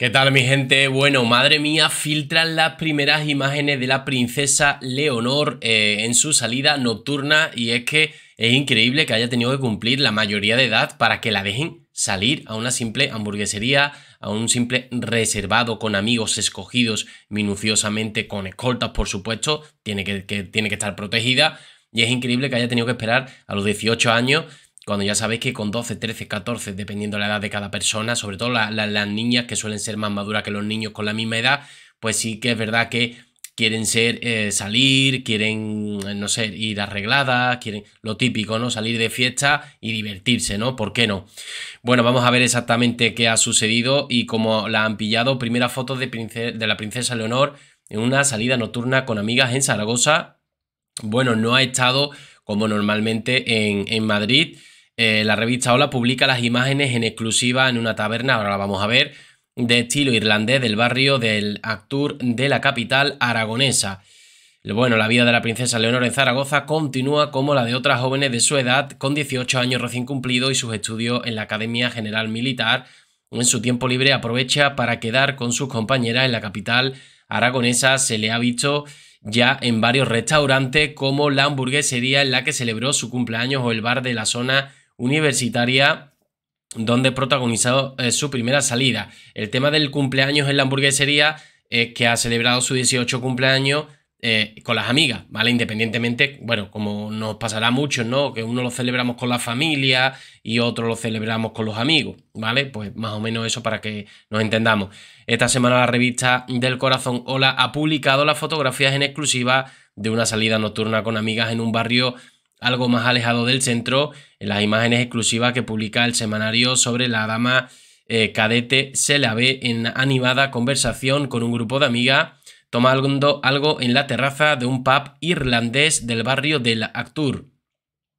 ¿Qué tal mi gente? Bueno, madre mía, filtran las primeras imágenes de la princesa Leonor eh, en su salida nocturna y es que es increíble que haya tenido que cumplir la mayoría de edad para que la dejen salir a una simple hamburguesería, a un simple reservado con amigos escogidos minuciosamente, con escoltas por supuesto, tiene que, tiene que estar protegida y es increíble que haya tenido que esperar a los 18 años cuando ya sabéis que con 12, 13, 14, dependiendo la edad de cada persona, sobre todo las niñas que suelen ser más maduras que los niños con la misma edad, pues sí que es verdad que quieren eh, salir, quieren, eh, no sé, ir arregladas, quieren lo típico, ¿no? Salir de fiesta y divertirse, ¿no? ¿Por qué no? Bueno, vamos a ver exactamente qué ha sucedido y cómo la han pillado. Primera foto de, de la princesa Leonor en una salida nocturna con amigas en Zaragoza. Bueno, no ha estado como normalmente en, en Madrid. Eh, la revista Hola publica las imágenes en exclusiva en una taberna, ahora la vamos a ver, de estilo irlandés del barrio del Actur de la capital aragonesa. Bueno, la vida de la princesa Leonor en Zaragoza continúa como la de otras jóvenes de su edad, con 18 años recién cumplidos y sus estudios en la Academia General Militar. En su tiempo libre aprovecha para quedar con sus compañeras en la capital aragonesa. Se le ha visto ya en varios restaurantes como la hamburguesería en la que celebró su cumpleaños o el bar de la zona universitaria donde protagonizó eh, su primera salida. El tema del cumpleaños en la hamburguesería es que ha celebrado su 18 cumpleaños eh, con las amigas, ¿vale? Independientemente, bueno, como nos pasará mucho, ¿no? Que uno lo celebramos con la familia y otro lo celebramos con los amigos, ¿vale? Pues más o menos eso para que nos entendamos. Esta semana la revista del Corazón Hola ha publicado las fotografías en exclusiva de una salida nocturna con amigas en un barrio algo más alejado del centro, en las imágenes exclusivas que publica el semanario sobre la dama eh, cadete se la ve en animada conversación con un grupo de amigas tomando algo en la terraza de un pub irlandés del barrio de Actur.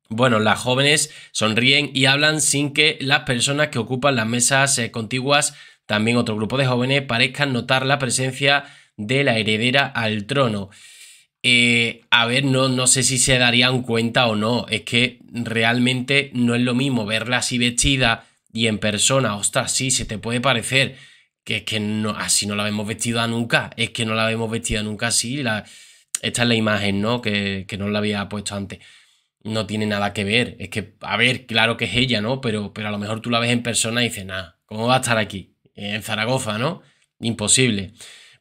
Bueno, las jóvenes sonríen y hablan sin que las personas que ocupan las mesas eh, contiguas, también otro grupo de jóvenes, parezcan notar la presencia de la heredera al trono. Eh, a ver, no, no sé si se darían cuenta o no. Es que realmente no es lo mismo verla así vestida y en persona. Ostras, sí, se te puede parecer que es que no, así no la vemos vestida nunca. Es que no la vemos vestida nunca así. La, esta es la imagen, ¿no? Que, que no la había puesto antes. No tiene nada que ver. Es que, a ver, claro que es ella, ¿no? Pero, pero a lo mejor tú la ves en persona y dices, nada, ¿cómo va a estar aquí? En Zaragoza, ¿no? Imposible.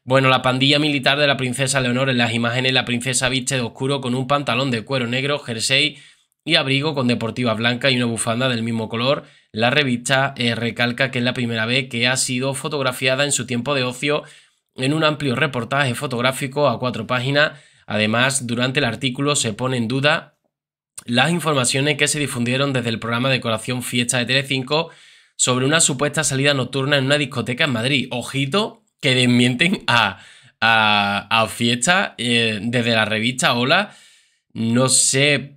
Bueno, la pandilla militar de la princesa Leonor en las imágenes, la princesa viste de oscuro con un pantalón de cuero negro, jersey y abrigo con deportiva blanca y una bufanda del mismo color. La revista eh, recalca que es la primera vez que ha sido fotografiada en su tiempo de ocio en un amplio reportaje fotográfico a cuatro páginas. Además, durante el artículo se pone en duda las informaciones que se difundieron desde el programa de Decoración Fiesta de Telecinco sobre una supuesta salida nocturna en una discoteca en Madrid. Ojito, que desmienten a, a, Fiesta eh, desde la revista Hola. No sé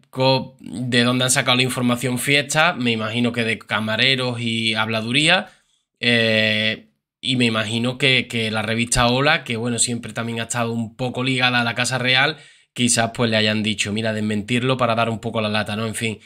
de dónde han sacado la información Fiesta, me imagino que de camareros y habladuría. Eh, y me imagino que, que, la revista Hola, que bueno, siempre también ha estado un poco ligada a la Casa Real, quizás pues le hayan dicho, mira, desmentirlo para dar un poco la lata, ¿no? En fin.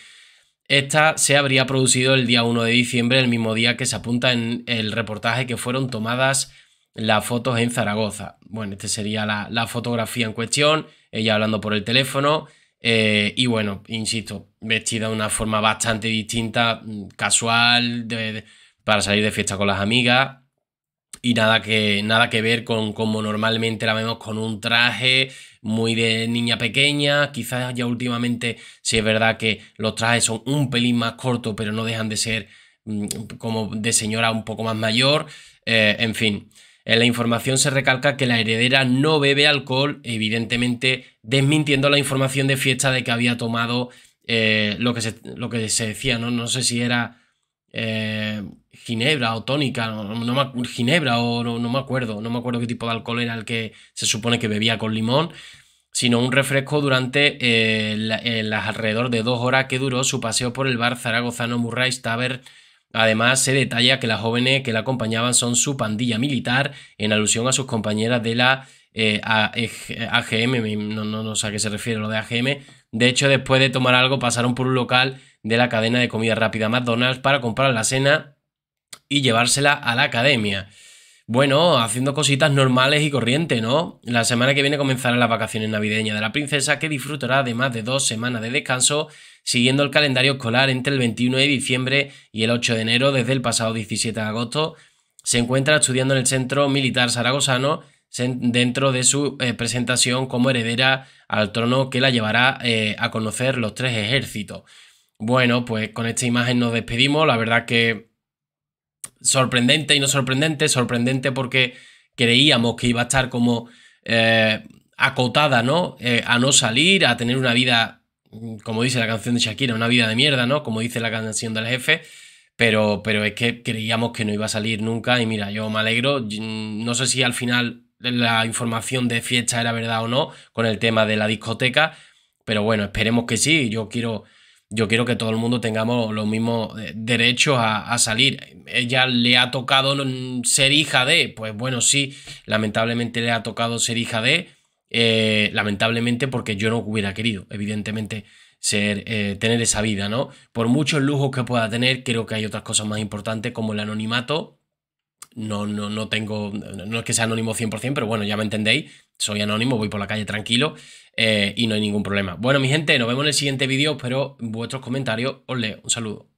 Esta se habría producido el día 1 de diciembre, el mismo día que se apunta en el reportaje que fueron tomadas las fotos en Zaragoza. Bueno, esta sería la, fotografía en cuestión, ella hablando por el teléfono. Eh, y bueno, insisto, vestida de una forma bastante distinta, mm, casual, para salir de fiesta con las amigas. Y nada que, nada que ver con como normalmente la vemos con un traje muy de niña pequeña. Quizás ya últimamente ...si es verdad que los trajes son un pelín más cortos, pero no dejan de ser mm, como de señora un poco más mayor. Eh, en fin, en la información se recalca que la heredera no bebe alcohol, evidentemente desmintiendo la información de fiesta de que había tomado eh, lo, que se, lo, que se, decía, ¿no? No sé si era eh, ginebra o tónica, no, ginebra o no, me acuerdo, no me acuerdo qué tipo de alcohol era el que se supone que bebía con limón sino un refresco durante eh, las alrededor de dos horas que duró su paseo por el bar zaragozano Murray, Tavern Además, se detalla que las jóvenes que la acompañaban son su pandilla militar, en alusión a sus compañeras de la eh, AGM, e, no, no, no sé a qué se refiere lo de AGM. De hecho, después de tomar algo, pasaron por un local de la cadena de comida rápida McDonald's para comprar la cena y llevársela a la academia. Bueno, haciendo cositas normales y corrientes, ¿no? La semana que viene comenzarán las vacaciones navideñas de la princesa, que disfrutará de más de dos semanas de descanso siguiendo el calendario escolar entre el 21 de diciembre y el 8 de enero desde el pasado 17 de agosto. Se encuentra estudiando en el Centro Militar Zaragozano dentro de su eh, presentación como heredera al trono que la llevará eh, a conocer los tres ejércitos. Bueno, pues con esta imagen nos despedimos. La verdad que sorprendente y no sorprendente. Sorprendente porque creíamos que iba a estar como eh, acotada, ¿no? a no salir, a tener una vida Mm, como dice la canción de Shakira, una vida de mierda, ¿no? Como dice la canción del jefe, pero, pero es que creíamos que no iba a salir nunca y mira, yo me alegro, mm, no sé si al final la información de fiesta era verdad o no con el tema de la discoteca, pero bueno, esperemos que sí, yo quiero... Yo quiero que todo el mundo tengamos los mismos eh, derechos a salir. Ella le ha tocado mm, ser hija de, pues bueno, sí, lamentablemente le ha tocado ser hija de, eh, lamentablemente porque yo no hubiera querido, evidentemente, ser, eh, tener esa vida, ¿no? Por muchos lujos que pueda tener, creo que hay otras cosas más importantes como el anonimato. No, no, no tengo, no es que sea anónimo 100%, pero bueno, ya me entendéis, soy anónimo, voy por la calle tranquilo eh, y no hay ningún problema. Bueno, mi gente, nos vemos en el siguiente vídeo, pero vuestros comentarios os leo. Un saludo.